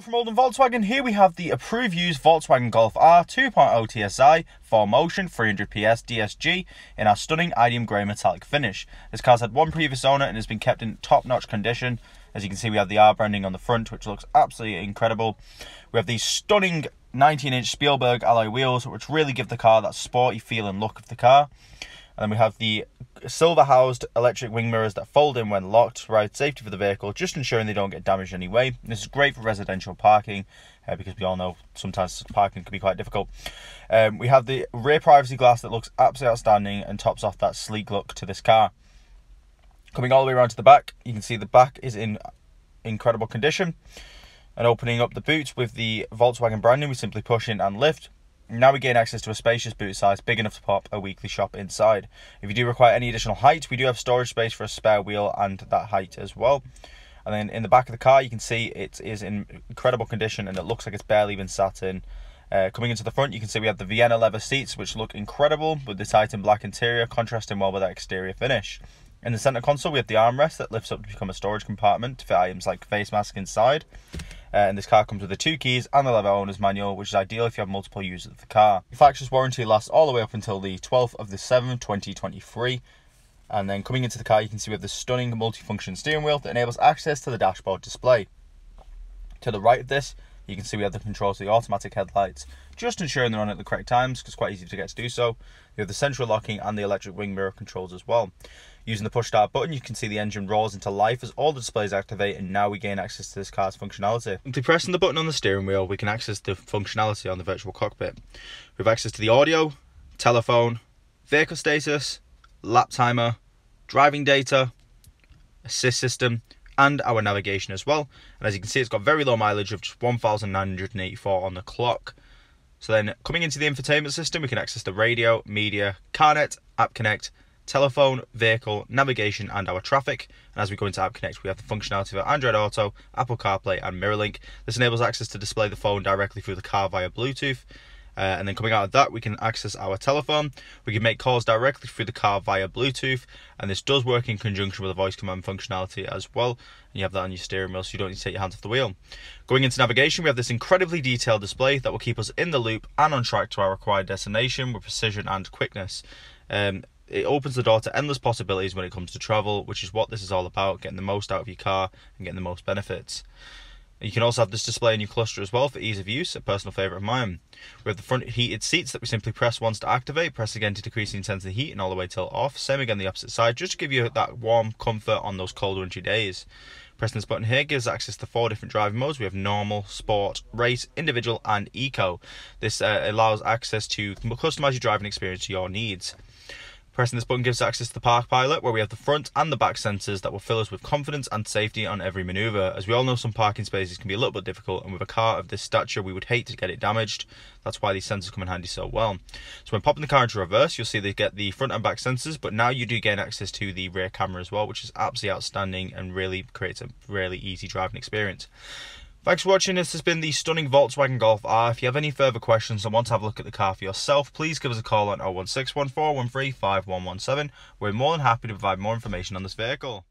from Olden Volkswagen. Here we have the approved used Volkswagen Golf R 2.0 TSI 4Motion 300PS DSG in our stunning idiom grey metallic finish. This car's had one previous owner and has been kept in top-notch condition. As you can see, we have the R branding on the front, which looks absolutely incredible. We have these stunning 19-inch Spielberg alloy wheels, which really give the car that sporty feel and look of the car. And then we have the silver housed electric wing mirrors that fold in when locked, provide safety for the vehicle, just ensuring they don't get damaged anyway. This is great for residential parking uh, because we all know sometimes parking can be quite difficult. Um, we have the rear privacy glass that looks absolutely outstanding and tops off that sleek look to this car. Coming all the way around to the back, you can see the back is in incredible condition. And opening up the boot with the Volkswagen branding, we simply push in and lift now we gain access to a spacious boot size big enough to pop a weekly shop inside. If you do require any additional height, we do have storage space for a spare wheel and that height as well. And then in the back of the car, you can see it is in incredible condition and it looks like it's barely been sat in. Uh, coming into the front, you can see we have the Vienna leather seats, which look incredible with the Titan black interior contrasting well with that exterior finish. In the center console, we have the armrest that lifts up to become a storage compartment to fit items like face mask inside. Uh, and this car comes with the two keys and the leather owner's manual, which is ideal if you have multiple users of the car. The factory's warranty lasts all the way up until the 12th of the 7th, 2023. And then coming into the car, you can see we have the stunning multifunction steering wheel that enables access to the dashboard display. To the right of this, you can see we have the controls for the automatic headlights, just ensuring they're on at the correct times because it's quite easy to get to do so. You have the central locking and the electric wing mirror controls as well. Using the push start button, you can see the engine roars into life as all the displays activate and now we gain access to this car's functionality. By pressing the button on the steering wheel, we can access the functionality on the virtual cockpit. We have access to the audio, telephone, vehicle status, lap timer, driving data, assist system, and our navigation as well. And as you can see, it's got very low mileage of just 1,984 on the clock. So then coming into the infotainment system, we can access the radio, media, CarNet, App Connect, telephone, vehicle, navigation, and our traffic. And as we go into App Connect, we have the functionality for Android Auto, Apple CarPlay, and MirrorLink. This enables access to display the phone directly through the car via Bluetooth. Uh, and then coming out of that, we can access our telephone. We can make calls directly through the car via Bluetooth. And this does work in conjunction with the voice command functionality as well. And you have that on your steering wheel, so you don't need to take your hands off the wheel. Going into navigation, we have this incredibly detailed display that will keep us in the loop and on track to our required destination with precision and quickness. Um, it opens the door to endless possibilities when it comes to travel, which is what this is all about getting the most out of your car and getting the most benefits. You can also have this display in your cluster as well for ease of use, a personal favourite of mine. We have the front heated seats that we simply press once to activate, press again to decrease the intensity of the heat and all the way till off. Same again the opposite side, just to give you that warm comfort on those cold wintry days. Pressing this button here gives access to four different driving modes. We have normal, sport, race, individual and eco. This uh, allows access to customise your driving experience to your needs. Pressing this button gives access to the Park Pilot, where we have the front and the back sensors that will fill us with confidence and safety on every maneuver. As we all know, some parking spaces can be a little bit difficult, and with a car of this stature, we would hate to get it damaged. That's why these sensors come in handy so well. So when popping the car into reverse, you'll see they get the front and back sensors, but now you do gain access to the rear camera as well, which is absolutely outstanding and really creates a really easy driving experience. Thanks for watching. This has been the stunning Volkswagen Golf R. If you have any further questions and want to have a look at the car for yourself, please give us a call on 5117. we We're more than happy to provide more information on this vehicle.